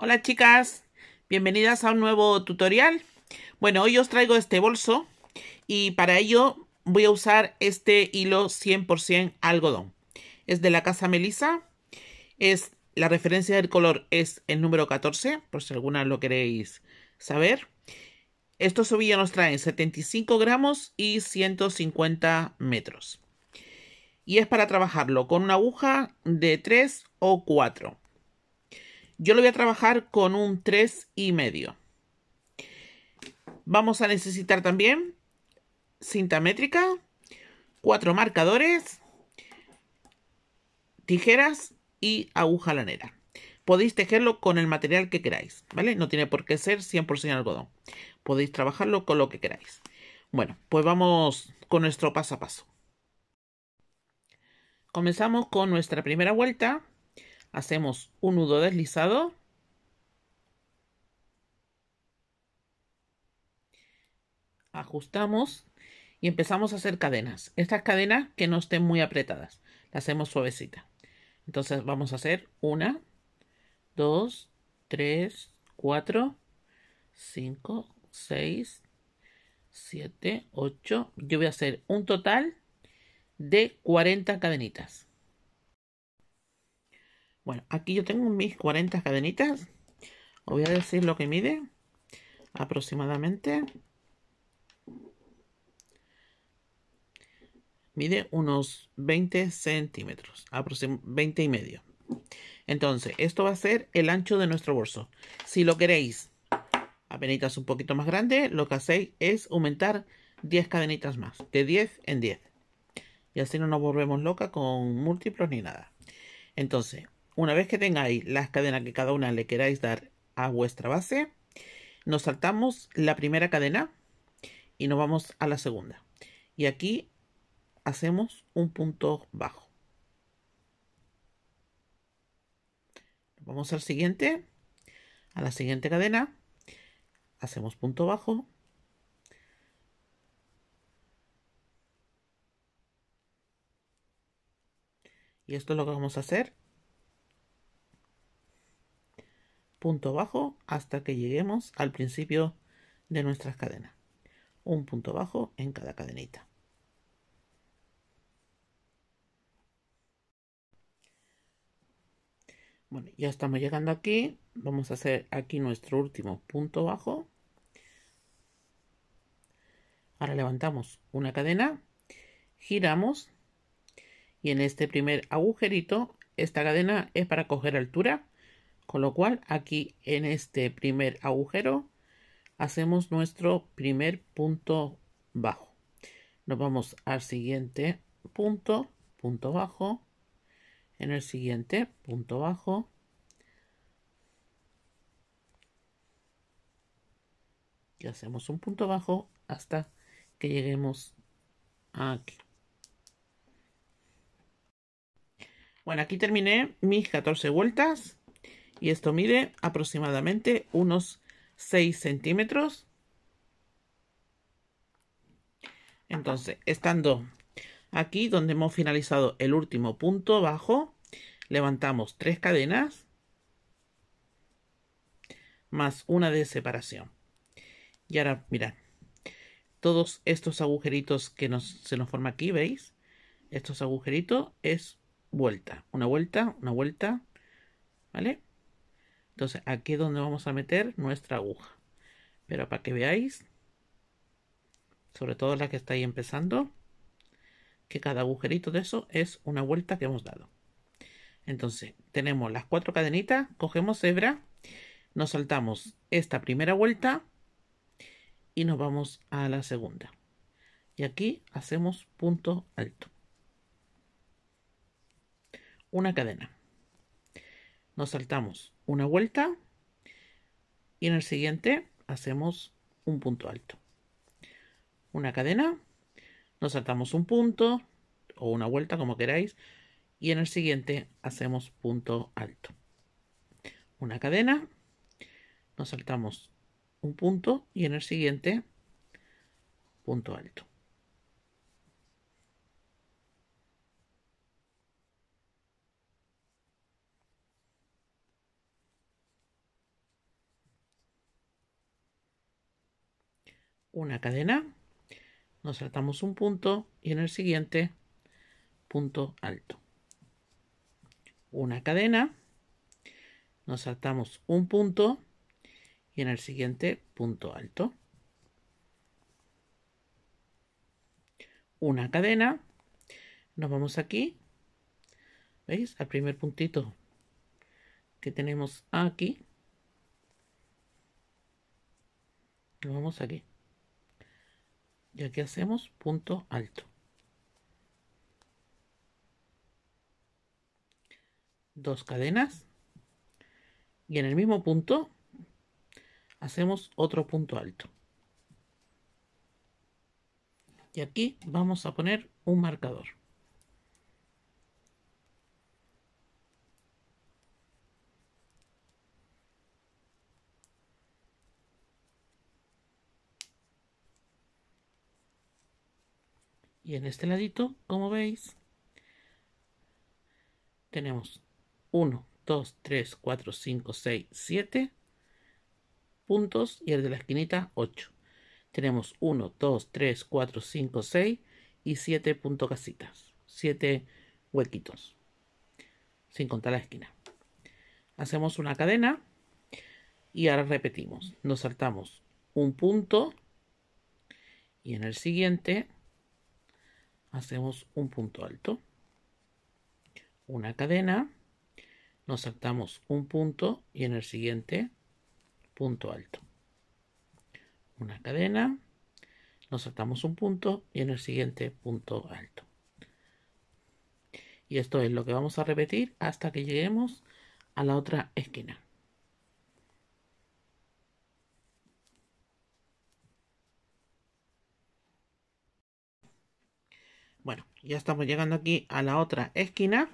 Hola chicas, bienvenidas a un nuevo tutorial. Bueno, hoy os traigo este bolso y para ello voy a usar este hilo 100% algodón. Es de la casa Melissa, es la referencia del color es el número 14, por si alguna lo queréis saber. Estos ovillos nos traen 75 gramos y 150 metros. Y es para trabajarlo con una aguja de 3 o 4. Yo lo voy a trabajar con un 3 y medio. Vamos a necesitar también cinta métrica, cuatro marcadores, tijeras y aguja lanera. Podéis tejerlo con el material que queráis, ¿vale? No tiene por qué ser 100% algodón. Podéis trabajarlo con lo que queráis. Bueno, pues vamos con nuestro paso a paso. Comenzamos con nuestra primera vuelta hacemos un nudo deslizado ajustamos y empezamos a hacer cadenas. Estas cadenas que no estén muy apretadas, las hacemos suavecita. Entonces vamos a hacer una, dos, tres, cuatro, cinco, seis, siete, ocho. Yo voy a hacer un total de 40 cadenitas. Bueno, aquí yo tengo mis 40 cadenitas. Os voy a decir lo que mide aproximadamente. Mide unos 20 centímetros, aproximadamente 20 y medio. Entonces, esto va a ser el ancho de nuestro bolso. Si lo queréis penitas un poquito más grande, lo que hacéis es aumentar 10 cadenitas más, de 10 en 10. Y así no nos volvemos locas con múltiplos ni nada. Entonces, una vez que tengáis las cadenas que cada una le queráis dar a vuestra base, nos saltamos la primera cadena y nos vamos a la segunda. Y aquí hacemos un punto bajo. Vamos al siguiente, a la siguiente cadena, hacemos punto bajo, Y esto es lo que vamos a hacer punto bajo hasta que lleguemos al principio de nuestras cadenas. Un punto bajo en cada cadenita. Bueno, ya estamos llegando aquí. Vamos a hacer aquí nuestro último punto bajo. Ahora levantamos una cadena, giramos y en este primer agujerito, esta cadena es para coger altura con lo cual aquí en este primer agujero hacemos nuestro primer punto bajo. Nos vamos al siguiente punto, punto bajo, en el siguiente punto bajo. Y hacemos un punto bajo hasta que lleguemos aquí. Bueno, aquí terminé mis 14 vueltas y esto mide aproximadamente unos 6 centímetros. Entonces, estando aquí donde hemos finalizado el último punto bajo, levantamos tres cadenas más una de separación. Y ahora, mirad, todos estos agujeritos que se nos forma aquí, ¿veis? Estos agujeritos es vuelta, una vuelta, una vuelta, ¿vale? Entonces aquí es donde vamos a meter nuestra aguja. Pero para que veáis, sobre todo la que estáis empezando, que cada agujerito de eso es una vuelta que hemos dado. Entonces tenemos las cuatro cadenitas, cogemos cebra, nos saltamos esta primera vuelta y nos vamos a la segunda. Y aquí hacemos punto alto. Una cadena. Nos saltamos una vuelta y en el siguiente hacemos un punto alto. Una cadena, nos saltamos un punto o una vuelta como queráis y en el siguiente hacemos punto alto. Una cadena, nos saltamos un punto y en el siguiente punto alto. una cadena, nos saltamos un punto y en el siguiente punto alto. Una cadena, nos saltamos un punto y en el siguiente punto alto. Una cadena, nos vamos aquí, ¿veis? Al primer puntito que tenemos aquí. Nos vamos aquí y aquí hacemos punto alto. Dos cadenas y en el mismo punto hacemos otro punto alto. Y aquí vamos a poner un marcador. Y en este ladito, como veis, tenemos 1, 2, 3, 4, 5, 6, 7 puntos y el de la esquinita 8. Tenemos 1, 2, 3, 4, 5, 6 y 7 puntos casitas, 7 huequitos, sin contar la esquina. Hacemos una cadena y ahora repetimos. Nos saltamos un punto y en el siguiente hacemos un punto alto, una cadena, nos saltamos un punto y en el siguiente punto alto. Una cadena, nos saltamos un punto y en el siguiente punto alto. Y esto es lo que vamos a repetir hasta que lleguemos a la otra esquina. ya estamos llegando aquí a la otra esquina.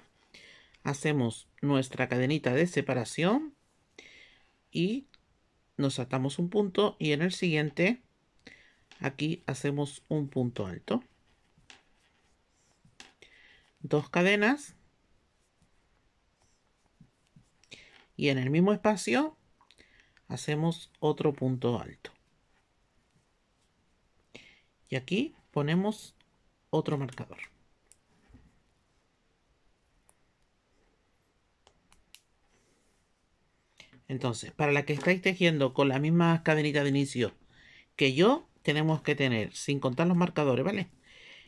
Hacemos nuestra cadenita de separación y nos atamos un punto y en el siguiente aquí hacemos un punto alto. Dos cadenas y en el mismo espacio hacemos otro punto alto. Y aquí ponemos otro marcador. Entonces, para la que estáis tejiendo con la misma cadenita de inicio que yo, tenemos que tener, sin contar los marcadores, ¿vale?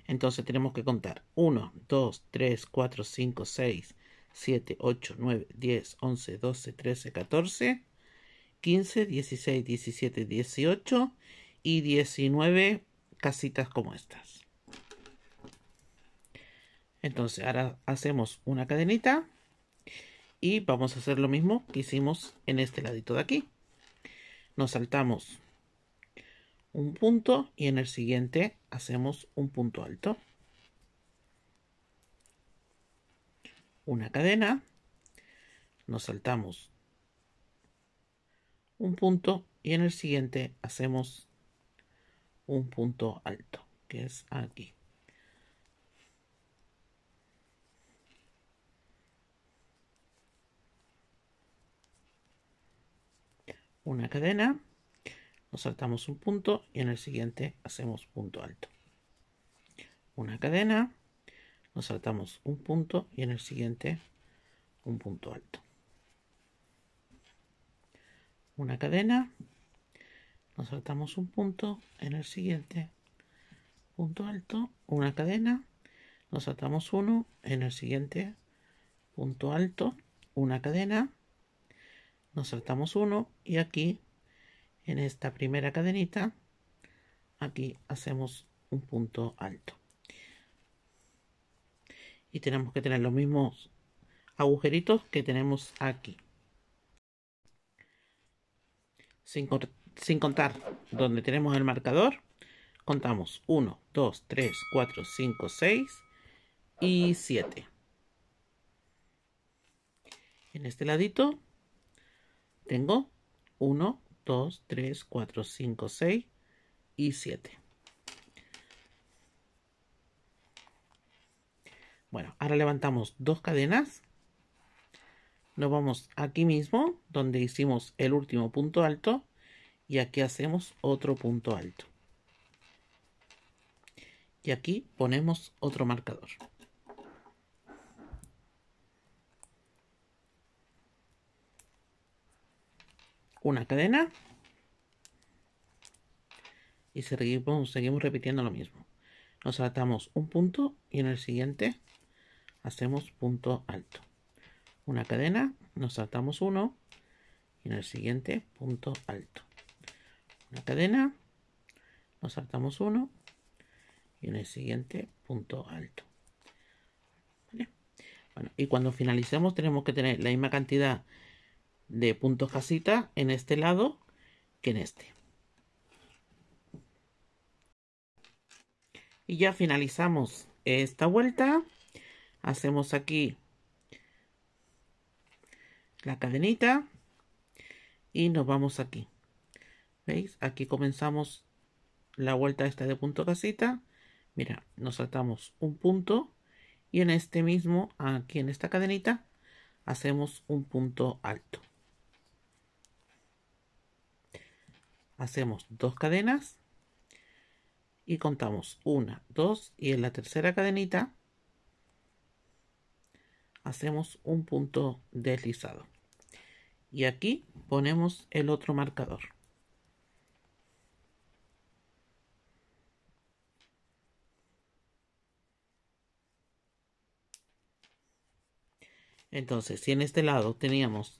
Entonces tenemos que contar 1, 2, 3, 4, 5, 6, 7, 8, 9, 10, 11, 12, 13, 14, 15, 16, 17, 18 y 19 casitas como estas. Entonces ahora hacemos una cadenita y vamos a hacer lo mismo que hicimos en este ladito de aquí. Nos saltamos un punto y en el siguiente hacemos un punto alto. Una cadena, nos saltamos un punto y en el siguiente hacemos un punto alto, que es aquí. una cadena, nos saltamos un punto y en el siguiente hacemos punto alto. Una cadena, nos saltamos un punto y en el siguiente un punto alto. Una cadena, nos saltamos un punto en el siguiente punto alto, una cadena, nos saltamos uno en el siguiente punto alto, una cadena, nos saltamos uno y aquí en esta primera cadenita aquí hacemos un punto alto y tenemos que tener los mismos agujeritos que tenemos aquí sin, sin contar donde tenemos el marcador contamos 1 2 3 4 5 6 y 7 en este ladito tengo 1, 2, 3, 4, 5, 6 y 7. Bueno, ahora levantamos dos cadenas. Nos vamos aquí mismo, donde hicimos el último punto alto. Y aquí hacemos otro punto alto. Y aquí ponemos otro marcador. una cadena y seguimos, seguimos repitiendo lo mismo. Nos saltamos un punto y en el siguiente hacemos punto alto. Una cadena, nos saltamos uno y en el siguiente punto alto. Una cadena, nos saltamos uno y en el siguiente punto alto. Bueno, y cuando finalicemos tenemos que tener la misma cantidad de punto casita en este lado que en este. Y ya finalizamos esta vuelta. Hacemos aquí la cadenita y nos vamos aquí. ¿Veis? Aquí comenzamos la vuelta esta de punto casita. Mira, nos saltamos un punto y en este mismo, aquí en esta cadenita, hacemos un punto alto. hacemos dos cadenas y contamos una, dos y en la tercera cadenita hacemos un punto deslizado. Y aquí ponemos el otro marcador. Entonces, si en este lado teníamos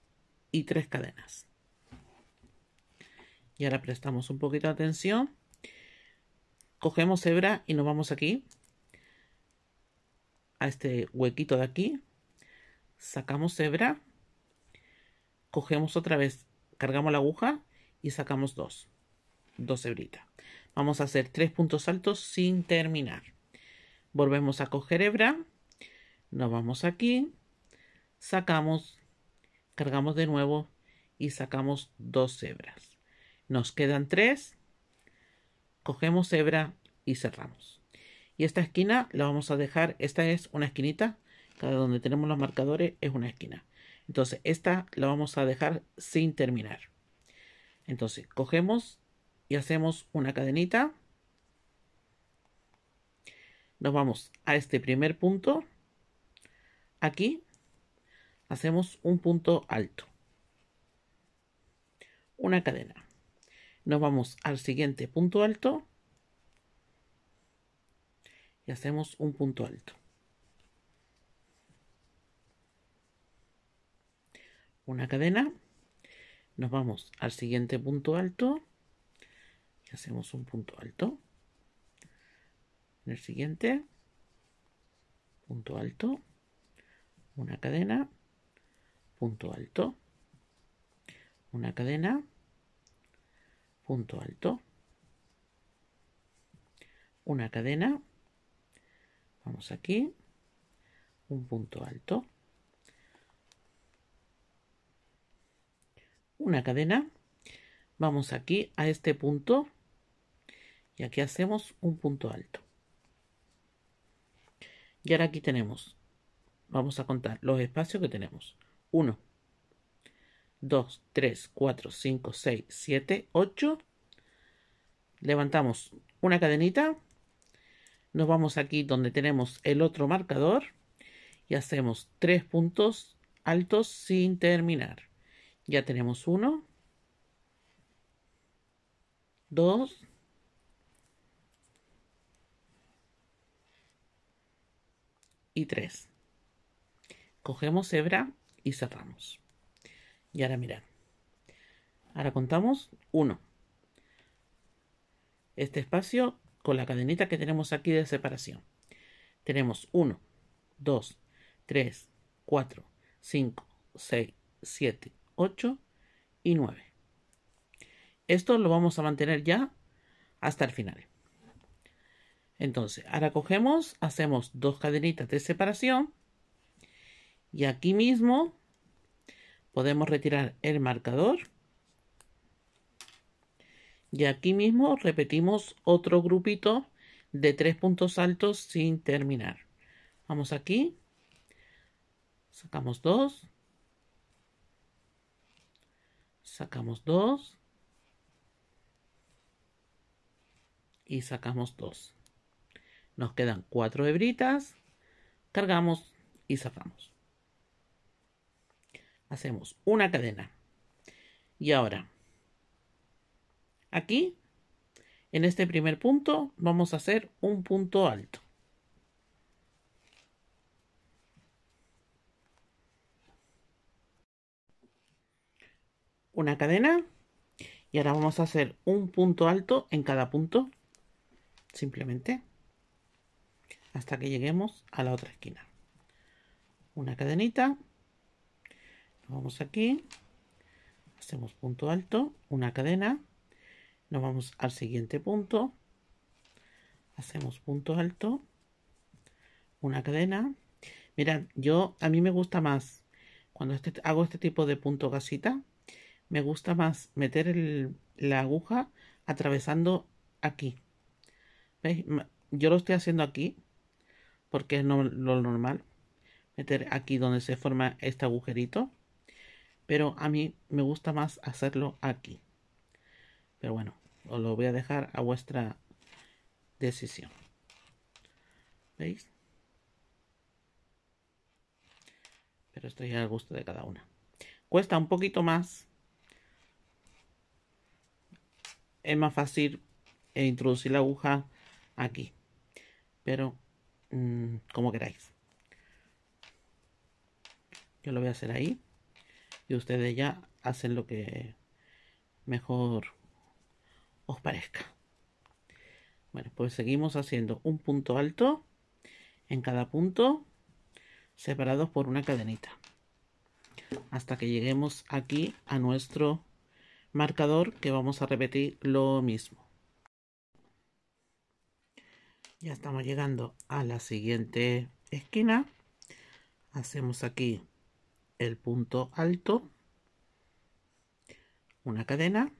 y tres cadenas. Y ahora prestamos un poquito de atención. Cogemos hebra y nos vamos aquí. A este huequito de aquí. Sacamos hebra. Cogemos otra vez. Cargamos la aguja y sacamos dos. Dos hebritas. Vamos a hacer tres puntos altos sin terminar. Volvemos a coger hebra. Nos vamos aquí. Sacamos Cargamos de nuevo y sacamos dos hebras. Nos quedan tres. Cogemos hebra y cerramos. Y esta esquina la vamos a dejar, esta es una esquinita, cada donde tenemos los marcadores es una esquina. Entonces, esta la vamos a dejar sin terminar. Entonces, cogemos y hacemos una cadenita. Nos vamos a este primer punto. Aquí hacemos un punto alto. Una cadena. Nos vamos al siguiente punto alto y hacemos un punto alto. Una cadena. Nos vamos al siguiente punto alto y hacemos un punto alto. En el siguiente punto alto, una cadena punto alto, una cadena, punto alto, una cadena, vamos aquí, un punto alto, una cadena, vamos aquí a este punto y aquí hacemos un punto alto. Y ahora aquí tenemos, vamos a contar los espacios que tenemos. 1, 2, 3, 4, 5, 6, 7, 8. Levantamos una cadenita. Nos vamos aquí donde tenemos el otro marcador y hacemos tres puntos altos sin terminar. Ya tenemos uno, 2 y 3 Cogemos hebra y cerramos. Y ahora mirad. Ahora contamos 1. Este espacio con la cadenita que tenemos aquí de separación. Tenemos 1, 2, 3, 4, 5, 6, 7, 8 y 9. Esto lo vamos a mantener ya hasta el final. Entonces, ahora cogemos, hacemos dos cadenitas de separación y aquí mismo podemos retirar el marcador. Y aquí mismo repetimos otro grupito de tres puntos altos sin terminar. Vamos aquí. Sacamos dos. Sacamos dos. Y sacamos dos. Nos quedan cuatro hebritas. Cargamos y sacamos. Hacemos una cadena. Y ahora, aquí, en este primer punto, vamos a hacer un punto alto. Una cadena. Y ahora vamos a hacer un punto alto en cada punto. Simplemente. Hasta que lleguemos a la otra esquina. Una cadenita vamos aquí, hacemos punto alto, una cadena, nos vamos al siguiente punto, hacemos punto alto, una cadena. Mirad, yo a mí me gusta más, cuando este, hago este tipo de punto gasita, me gusta más meter la aguja atravesando aquí. Yo lo estoy haciendo aquí, porque es no, lo normal, meter aquí donde se forma este agujerito pero a mí me gusta más hacerlo aquí. Pero bueno, os lo voy a dejar a vuestra decisión. ¿Veis? Pero esto ya al gusto de cada una. Cuesta un poquito más. Es más fácil introducir la aguja aquí. Pero mm, como queráis. Yo lo voy a hacer ahí y ustedes ya hacen lo que mejor os parezca. Bueno, pues seguimos haciendo un punto alto en cada punto, separados por una cadenita, hasta que lleguemos aquí a nuestro marcador que vamos a repetir lo mismo. Ya estamos llegando a la siguiente esquina. Hacemos aquí el punto alto, una cadena,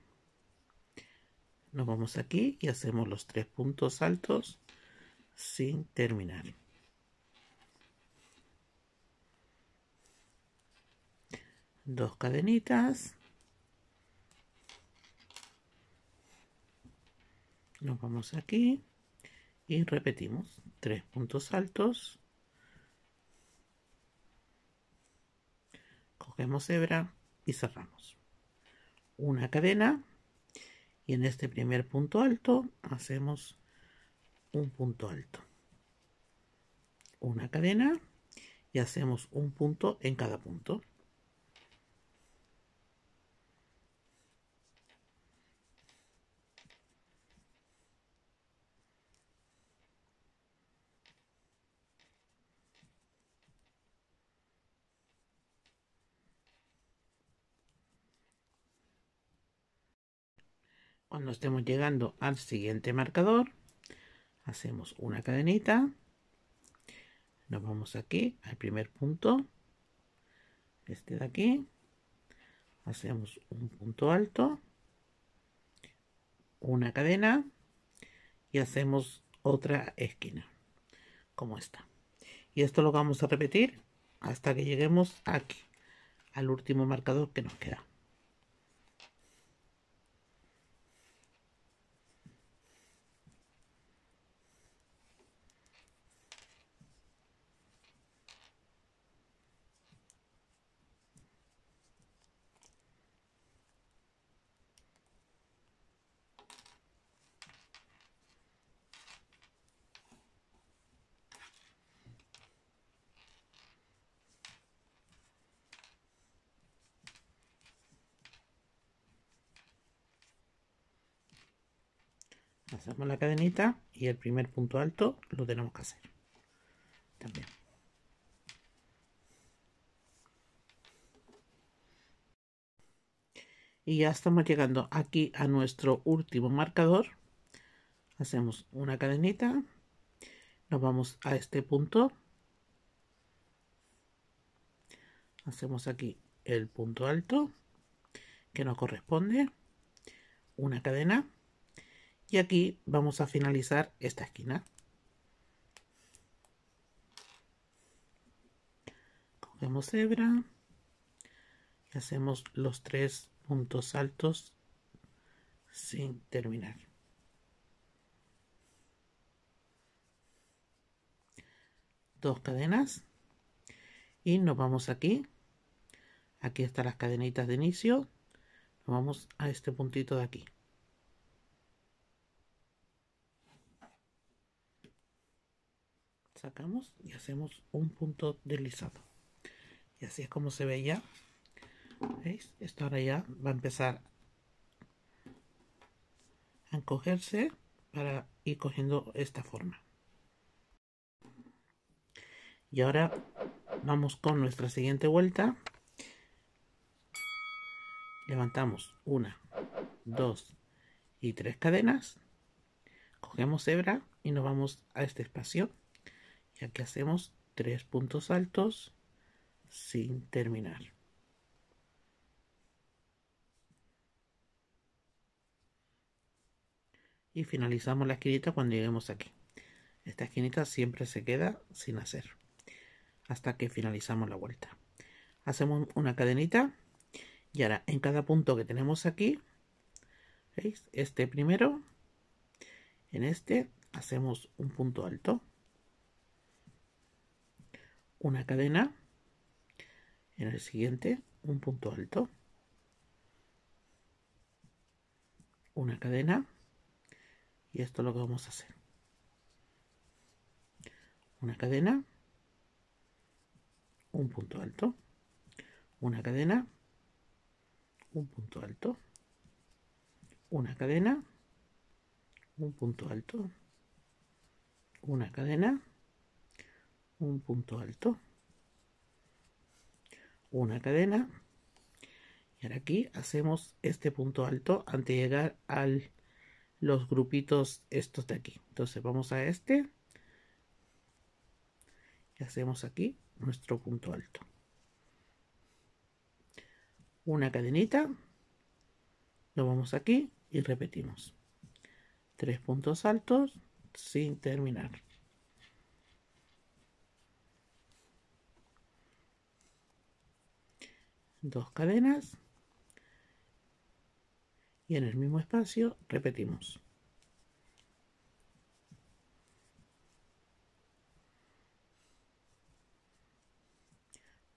nos vamos aquí y hacemos los tres puntos altos sin terminar. Dos cadenitas. Nos vamos aquí y repetimos tres puntos altos cogemos hebra y cerramos. Una cadena y en este primer punto alto hacemos un punto alto. Una cadena y hacemos un punto en cada punto. Cuando estemos llegando al siguiente marcador, hacemos una cadenita. Nos vamos aquí al primer punto. Este de aquí. Hacemos un punto alto. Una cadena. Y hacemos otra esquina. Como esta. Y esto lo vamos a repetir hasta que lleguemos aquí. Al último marcador que nos queda. la cadenita y el primer punto alto lo tenemos que hacer. También. Y ya estamos llegando aquí a nuestro último marcador. Hacemos una cadenita. Nos vamos a este punto. Hacemos aquí el punto alto que nos corresponde. Una cadena. Y aquí vamos a finalizar esta esquina. Cogemos hebra y hacemos los tres puntos altos sin terminar. Dos cadenas y nos vamos aquí. Aquí están las cadenitas de inicio. Nos vamos a este puntito de aquí. sacamos y hacemos un punto deslizado y así es como se ve ya ¿Veis? esto ahora ya va a empezar a encogerse para ir cogiendo esta forma y ahora vamos con nuestra siguiente vuelta levantamos una dos y tres cadenas cogemos hebra y nos vamos a este espacio ya que hacemos tres puntos altos sin terminar. Y finalizamos la esquinita cuando lleguemos aquí. Esta esquinita siempre se queda sin hacer hasta que finalizamos la vuelta. Hacemos una cadenita y ahora en cada punto que tenemos aquí, ¿veis? este primero, en este hacemos un punto alto una cadena, en el siguiente un punto alto, una cadena, y esto es lo que vamos a hacer. Una cadena, un punto alto, una cadena, un punto alto, una cadena, un punto alto, una cadena un punto alto una cadena y ahora aquí hacemos este punto alto antes de llegar a los grupitos estos de aquí entonces vamos a este y hacemos aquí nuestro punto alto una cadenita lo vamos aquí y repetimos tres puntos altos sin terminar dos cadenas y en el mismo espacio repetimos.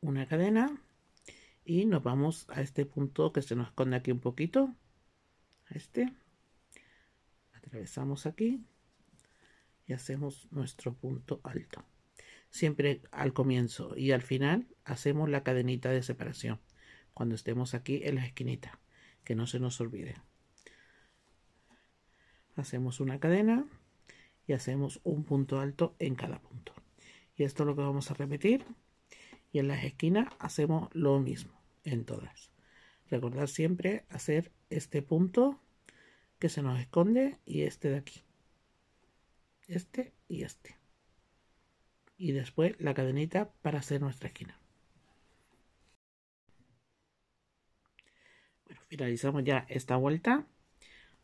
Una cadena y nos vamos a este punto que se nos esconde aquí un poquito. este. Atravesamos aquí y hacemos nuestro punto alto. Siempre al comienzo y al final hacemos la cadenita de separación cuando estemos aquí en la esquinita, que no se nos olvide. Hacemos una cadena y hacemos un punto alto en cada punto. Y esto es lo que vamos a repetir. Y en las esquinas hacemos lo mismo en todas. Recordar siempre hacer este punto que se nos esconde y este de aquí. Este y este. Y después la cadenita para hacer nuestra esquina. finalizamos ya esta vuelta.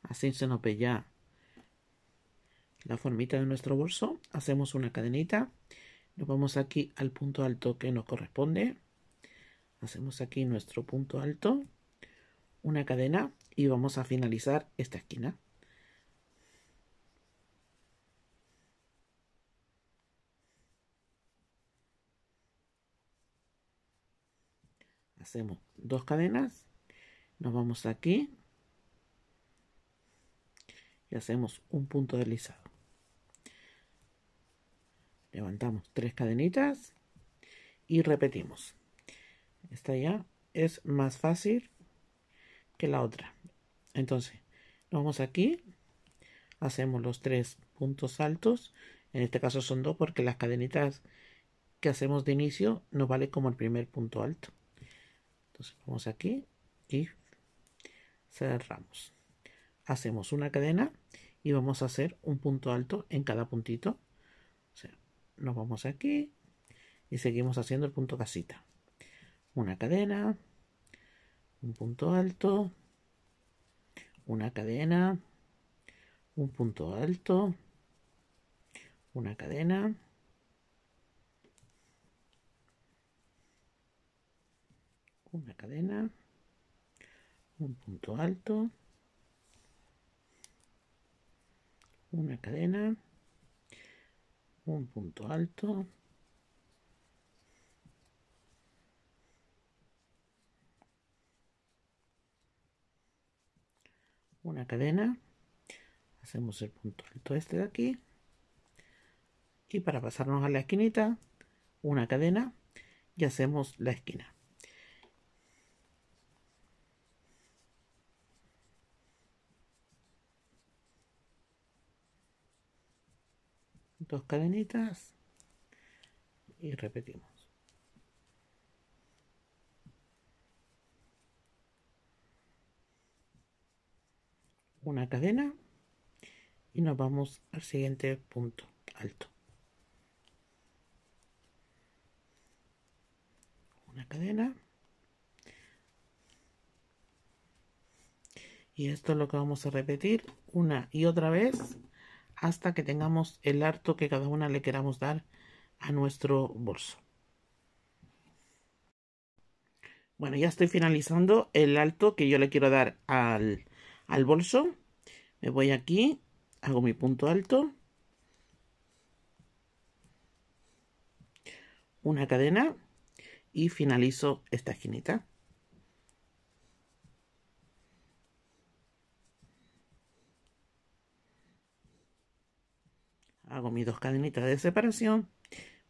Así se nos ve ya la formita de nuestro bolso. Hacemos una cadenita. Nos vamos aquí al punto alto que nos corresponde. Hacemos aquí nuestro punto alto. Una cadena y vamos a finalizar esta esquina. Hacemos dos cadenas nos vamos aquí y hacemos un punto deslizado. Levantamos tres cadenitas y repetimos. Esta ya es más fácil que la otra. Entonces, nos vamos aquí, hacemos los tres puntos altos. En este caso son dos porque las cadenitas que hacemos de inicio nos vale como el primer punto alto. Entonces, vamos aquí y cerramos. Hacemos una cadena y vamos a hacer un punto alto en cada puntito. O sea, nos vamos aquí y seguimos haciendo el punto casita. Una cadena, un punto alto, una cadena, un punto alto, una cadena. Una cadena un punto alto, una cadena, un punto alto, una cadena, hacemos el punto alto este de aquí y para pasarnos a la esquinita, una cadena y hacemos la esquina. dos cadenitas y repetimos una cadena y nos vamos al siguiente punto alto una cadena y esto es lo que vamos a repetir una y otra vez hasta que tengamos el alto que cada una le queramos dar a nuestro bolso. Bueno, ya estoy finalizando el alto que yo le quiero dar al, al bolso. Me voy aquí, hago mi punto alto. Una cadena y finalizo esta esquinita. hago mis dos cadenitas de separación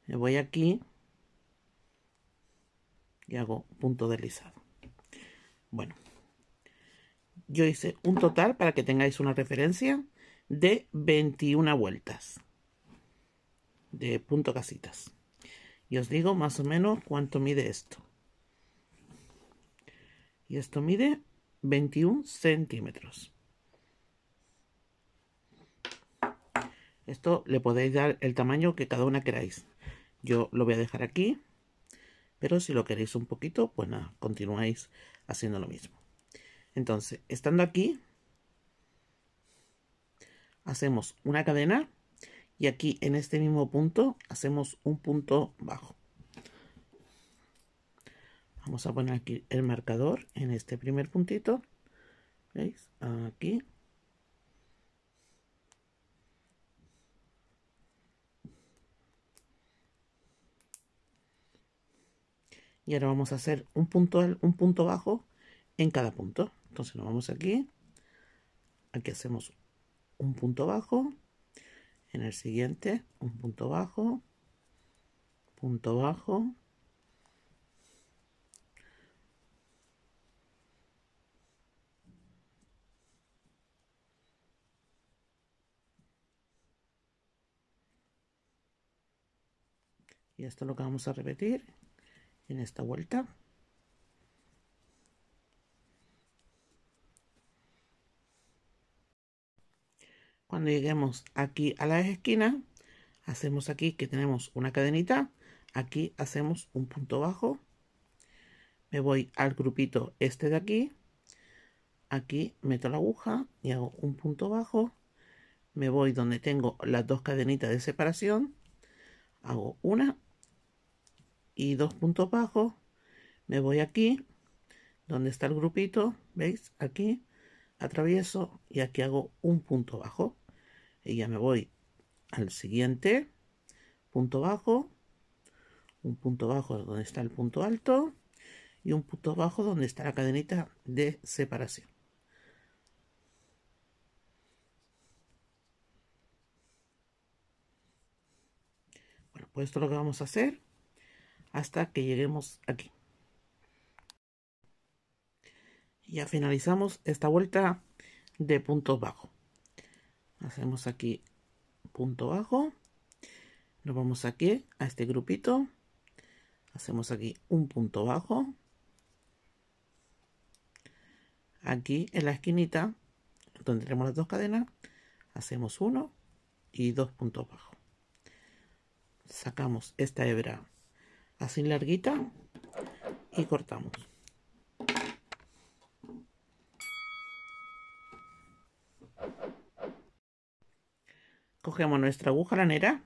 me voy aquí y hago punto deslizado bueno yo hice un total para que tengáis una referencia de 21 vueltas de punto casitas y os digo más o menos cuánto mide esto y esto mide 21 centímetros Esto le podéis dar el tamaño que cada una queráis. Yo lo voy a dejar aquí, pero si lo queréis un poquito, pues nada, continuáis haciendo lo mismo. Entonces, estando aquí, hacemos una cadena y aquí en este mismo punto hacemos un punto bajo. Vamos a poner aquí el marcador en este primer puntito. ¿Veis? Aquí. y ahora vamos a hacer un punto, un punto bajo en cada punto. Entonces nos vamos aquí, aquí hacemos un punto bajo, en el siguiente un punto bajo, punto bajo, y esto es lo que vamos a repetir en esta vuelta. Cuando lleguemos aquí a la esquinas, hacemos aquí que tenemos una cadenita, aquí hacemos un punto bajo, me voy al grupito este de aquí, aquí meto la aguja y hago un punto bajo, me voy donde tengo las dos cadenitas de separación, hago una y dos puntos bajos me voy aquí donde está el grupito veis aquí atravieso y aquí hago un punto bajo y ya me voy al siguiente punto bajo un punto bajo donde está el punto alto y un punto bajo donde está la cadenita de separación bueno pues esto lo que vamos a hacer hasta que lleguemos aquí. Ya finalizamos esta vuelta de puntos bajo. Hacemos aquí punto bajo. Nos vamos aquí a este grupito. Hacemos aquí un punto bajo. Aquí en la esquinita donde tenemos las dos cadenas, hacemos uno y dos puntos bajos. Sacamos esta hebra así larguita y cortamos. Cogemos nuestra aguja lanera,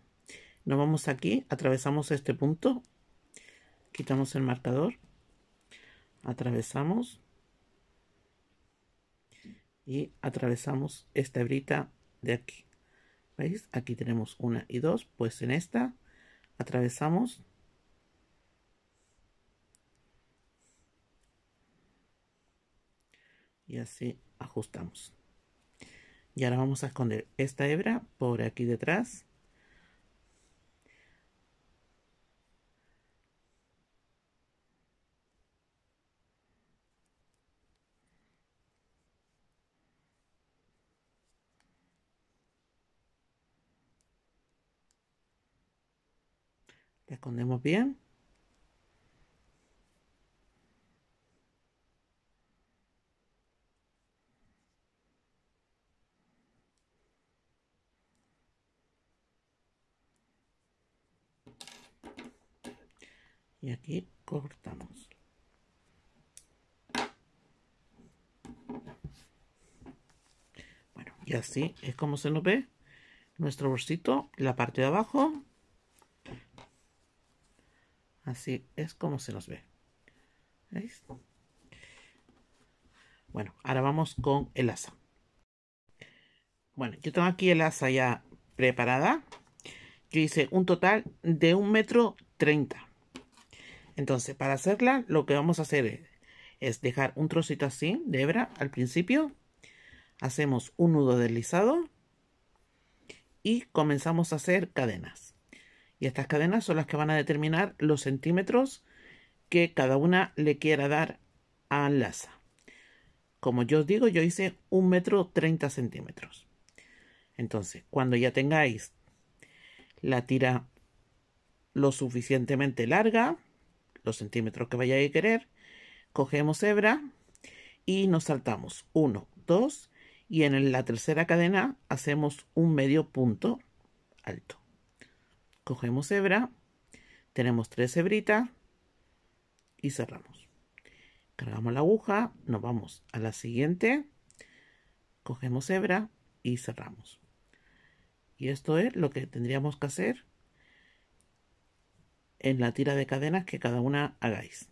nos vamos aquí, atravesamos este punto, quitamos el marcador, atravesamos y atravesamos esta hebrita de aquí. ¿Veis? Aquí tenemos una y dos, pues en esta atravesamos y así ajustamos y ahora vamos a esconder esta hebra por aquí detrás escondemos bien y aquí cortamos. Bueno, y así es como se nos ve nuestro bolsito, la parte de abajo. Así es como se nos ve. Bueno, ahora vamos con el asa. Bueno, yo tengo aquí el asa ya preparada. Yo hice un total de un metro treinta. Entonces, para hacerla, lo que vamos a hacer es, dejar un trocito así de hebra al principio. Hacemos un nudo deslizado y comenzamos a hacer cadenas. Y estas cadenas son las que van a determinar los centímetros que cada una le quiera dar a laza. Como yo os digo, yo hice un metro 30 centímetros. Entonces, cuando ya tengáis la tira lo suficientemente larga, los centímetros que vaya a querer. Cogemos hebra y nos saltamos 1, 2 y en la tercera cadena hacemos un medio punto alto. Cogemos hebra, tenemos tres hebritas y cerramos. Cargamos la aguja, nos vamos a la siguiente, cogemos hebra y cerramos. Y esto es lo que tendríamos que hacer en la tira de cadenas que cada una hagáis.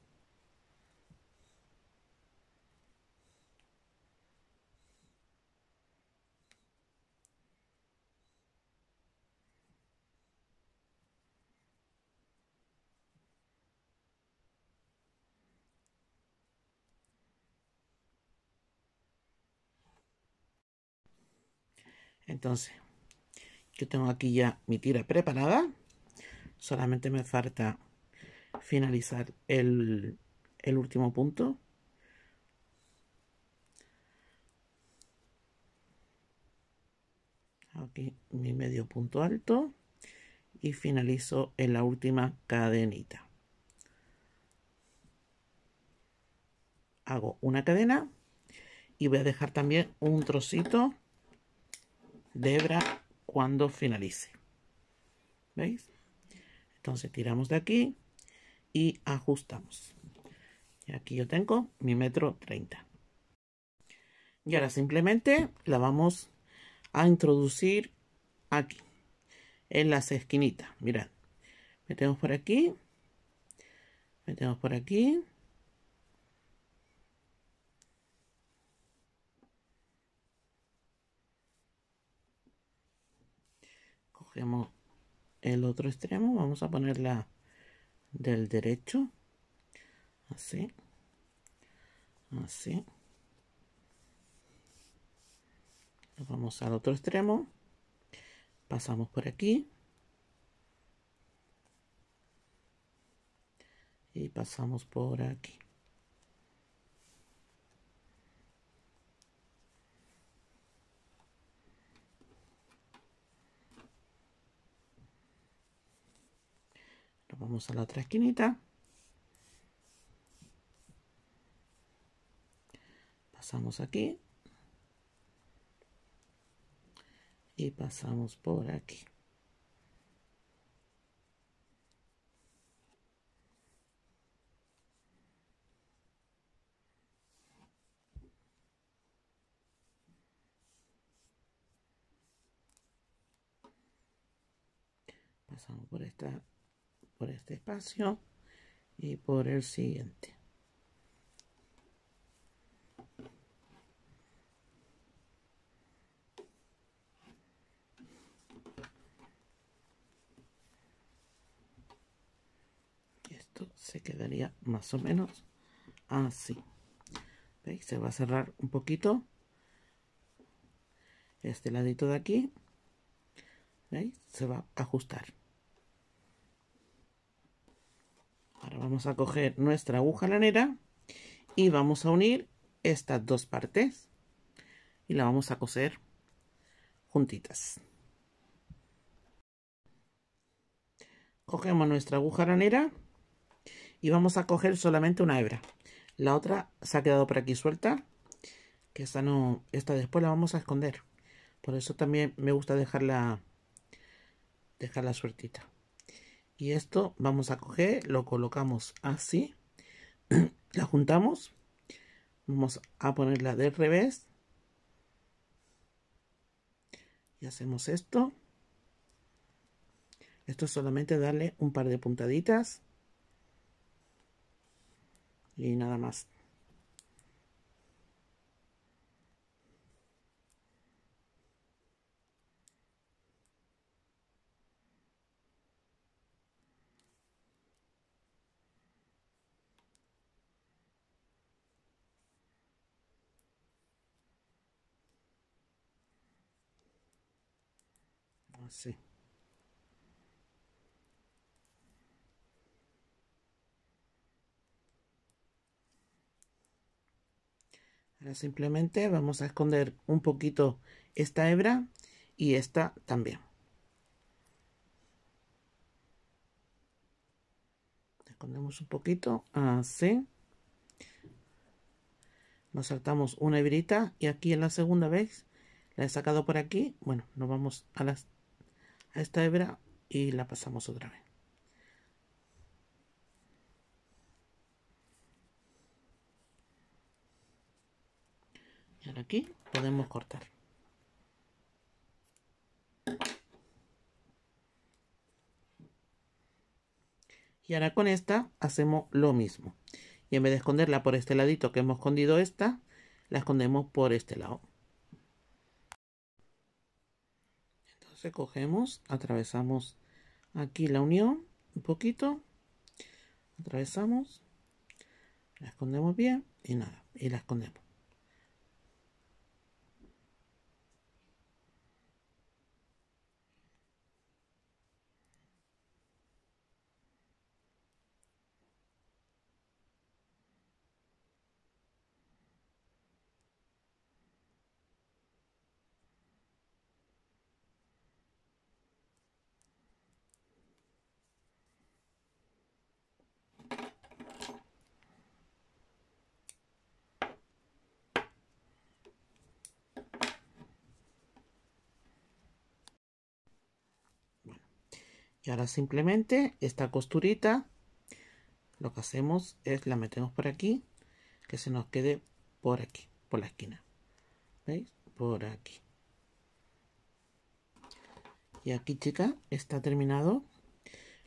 Entonces, yo tengo aquí ya mi tira preparada. Solamente me falta finalizar el, último punto. Aquí mi medio punto alto y finalizo en la última cadenita. Hago una cadena y voy a dejar también un trocito de hebra cuando finalice. ¿Veis? Entonces tiramos de aquí y ajustamos. Y aquí yo tengo mi metro 30. Y ahora simplemente la vamos a introducir aquí, en las esquinitas. Mirad, metemos por aquí, metemos por aquí. Cogemos el otro extremo vamos a ponerla del derecho así así vamos al otro extremo pasamos por aquí y pasamos por aquí vamos a la otra esquinita. Pasamos aquí. Y pasamos por aquí. pasamos por esta por este espacio y por el siguiente. esto se quedaría más o menos así. Se va a cerrar un poquito este ladito de aquí. Se va a ajustar. Ahora vamos a coger nuestra aguja lanera y vamos a unir estas dos partes y la vamos a coser juntitas. Cogemos nuestra aguja lanera y vamos a coger solamente una hebra. La otra se ha quedado por aquí suelta, que esta no, esta después la vamos a esconder. Por eso también me gusta dejarla, dejarla sueltita y esto vamos a coger, lo colocamos así, la juntamos, vamos a ponerla del revés y hacemos esto. Esto es solamente darle un par de puntaditas y nada más. Ahora simplemente vamos a esconder un poquito esta hebra y esta también. Escondemos un poquito, así. Nos saltamos una hebrita y aquí en la segunda vez la he sacado por aquí. Bueno, nos vamos a las a esta hebra y la pasamos otra vez. Y ahora aquí podemos cortar. Y ahora con esta hacemos lo mismo. Y en vez de esconderla por este ladito que hemos escondido esta, la escondemos por este lado. recogemos, atravesamos aquí la unión un poquito, atravesamos, la escondemos bien y nada, y la escondemos. Y ahora simplemente esta costurita, lo que hacemos es la metemos por aquí, que se nos quede por aquí, por la esquina. ¿Veis? Por aquí. Y aquí, chica, está terminado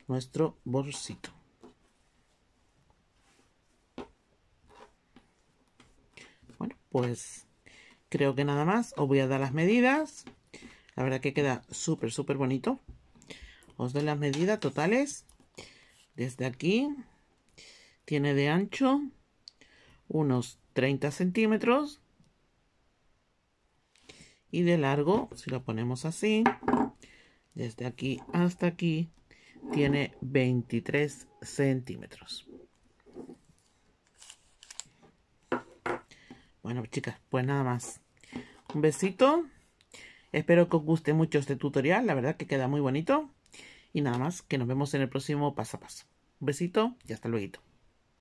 nuestro bolsito. Bueno, pues creo que nada más. Os voy a dar las medidas. La verdad que queda súper, súper bonito. Os pues, doy las medidas totales. Desde aquí tiene de ancho unos 30 centímetros y de largo, si lo ponemos así, desde aquí hasta aquí, tiene 23 centímetros. Bueno, chicas, pues nada más. Un besito. Espero que os guste mucho este tutorial. La verdad que queda muy bonito. Y nada más, que nos vemos en el próximo paso a paso. Un besito y hasta luego.